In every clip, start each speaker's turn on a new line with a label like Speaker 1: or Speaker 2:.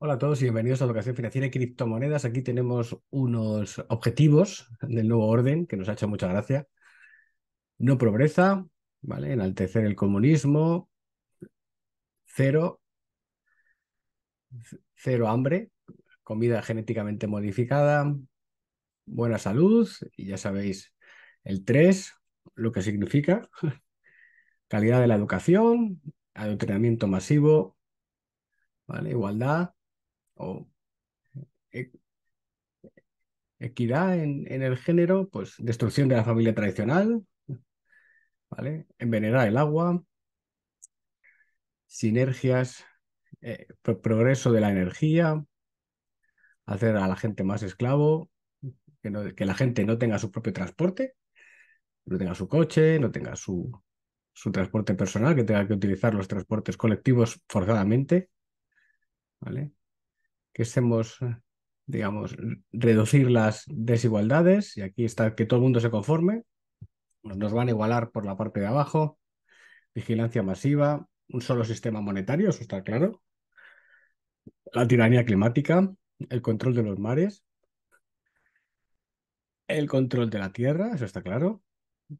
Speaker 1: Hola a todos y bienvenidos a Educación Financiera y Criptomonedas. Aquí tenemos unos objetivos del nuevo orden que nos ha hecho mucha gracia. No pobreza, ¿vale? Enaltecer el comunismo, cero, cero hambre, comida genéticamente modificada, buena salud y ya sabéis el 3, lo que significa, calidad de la educación, adoctrinamiento masivo, ¿vale? igualdad, o e, equidad en, el género, pues destrucción de la familia tradicional, ¿vale? Envenenar el agua, sinergias, eh, progreso de la energía, hacer a la gente más esclavo, que, que, la gente no tenga su propio transporte, no tenga su coche, no tenga su, su transporte personal, que tenga que utilizar los transportes colectivos forzadamente, ¿vale? que estemos, eh, digamos, reducir las desigualdades, y aquí está que todo el mundo se conforme, pues nos van a igualar por la parte de abajo, vigilancia masiva, un solo sistema monetario, eso está claro, la tiranía climática, el control de los mares, el control de la tierra, eso está claro,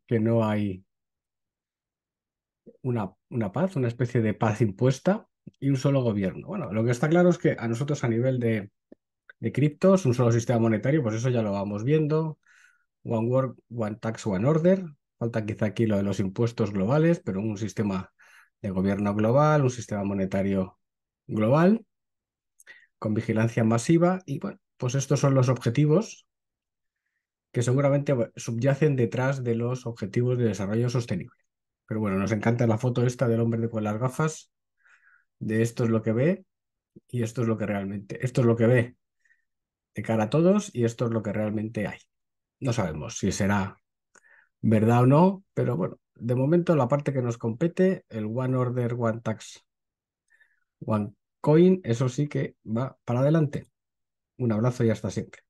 Speaker 1: que no hay una, una paz, una especie de paz impuesta, y un solo gobierno. Bueno, lo que está claro es que a nosotros a nivel de, de criptos, un solo sistema monetario, pues eso ya lo vamos viendo. One Work, One Tax, One Order. Falta quizá aquí lo de los impuestos globales, pero un sistema de gobierno global, un sistema monetario global, con vigilancia masiva. Y bueno, pues estos son los objetivos que seguramente subyacen detrás de los objetivos de desarrollo sostenible. Pero bueno, nos encanta la foto esta del hombre con las gafas de esto es lo que ve y esto es lo que realmente, esto es lo que ve de cara a todos y esto es lo que realmente hay. No sabemos si será verdad o no, pero bueno, de momento la parte que nos compete, el One Order, One Tax, One Coin, eso sí que va para adelante. Un abrazo y hasta siempre.